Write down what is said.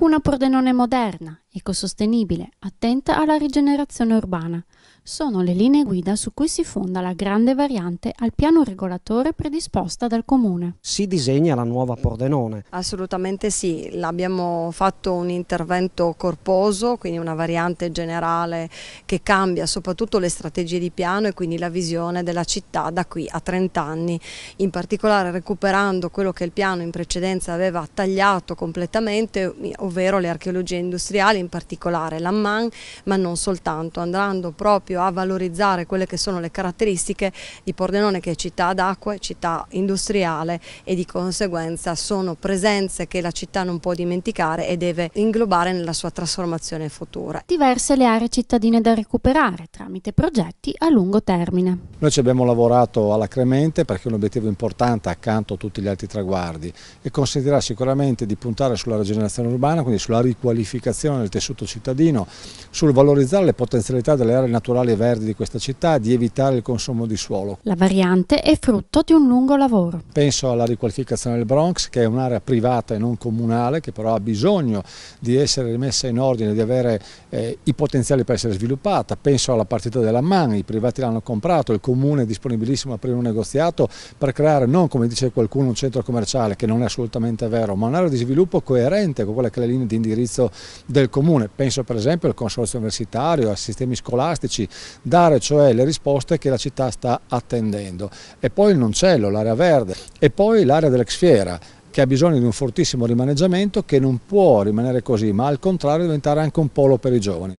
una Pordenone moderna ecosostenibile, attenta alla rigenerazione urbana. Sono le linee guida su cui si fonda la grande variante al piano regolatore predisposta dal Comune. Si disegna la nuova Pordenone? Assolutamente sì, l'abbiamo fatto un intervento corposo, quindi una variante generale che cambia soprattutto le strategie di piano e quindi la visione della città da qui a 30 anni, in particolare recuperando quello che il piano in precedenza aveva tagliato completamente, ovvero le archeologie industriali locale, in particolare l'Amman, ma non soltanto, andando proprio a valorizzare quelle che sono le caratteristiche di Pordenone che è città d'acqua, città industriale e di conseguenza sono presenze che la città non può dimenticare e deve inglobare nella sua trasformazione futura. Diverse le aree cittadine da recuperare tramite progetti a lungo termine. Noi ci abbiamo lavorato alla Cremente perché è un obiettivo importante accanto a tutti gli altri traguardi e consentirà sicuramente di puntare sulla rigenerazione urbana, quindi sulla riqualificazione del del tessuto cittadino, sul valorizzare le potenzialità delle aree naturali e verdi di questa città di evitare il consumo di suolo. La variante è frutto di un lungo lavoro. Penso alla riqualificazione del Bronx, che è un'area privata e non comunale, che però ha bisogno di essere rimessa in ordine, di avere eh, i potenziali per essere sviluppata. Penso alla partita della MAN, i privati l'hanno comprato, il comune è disponibilissimo a aprire un negoziato per creare, non come dice qualcuno, un centro commerciale, che non è assolutamente vero, ma un'area di sviluppo coerente con quelle che le linee di indirizzo del comune comune, penso per esempio al consorzio universitario, ai sistemi scolastici, dare cioè le risposte che la città sta attendendo. E poi il noncello, l'area verde e poi l'area dell'ex fiera che ha bisogno di un fortissimo rimaneggiamento che non può rimanere così, ma al contrario diventare anche un polo per i giovani.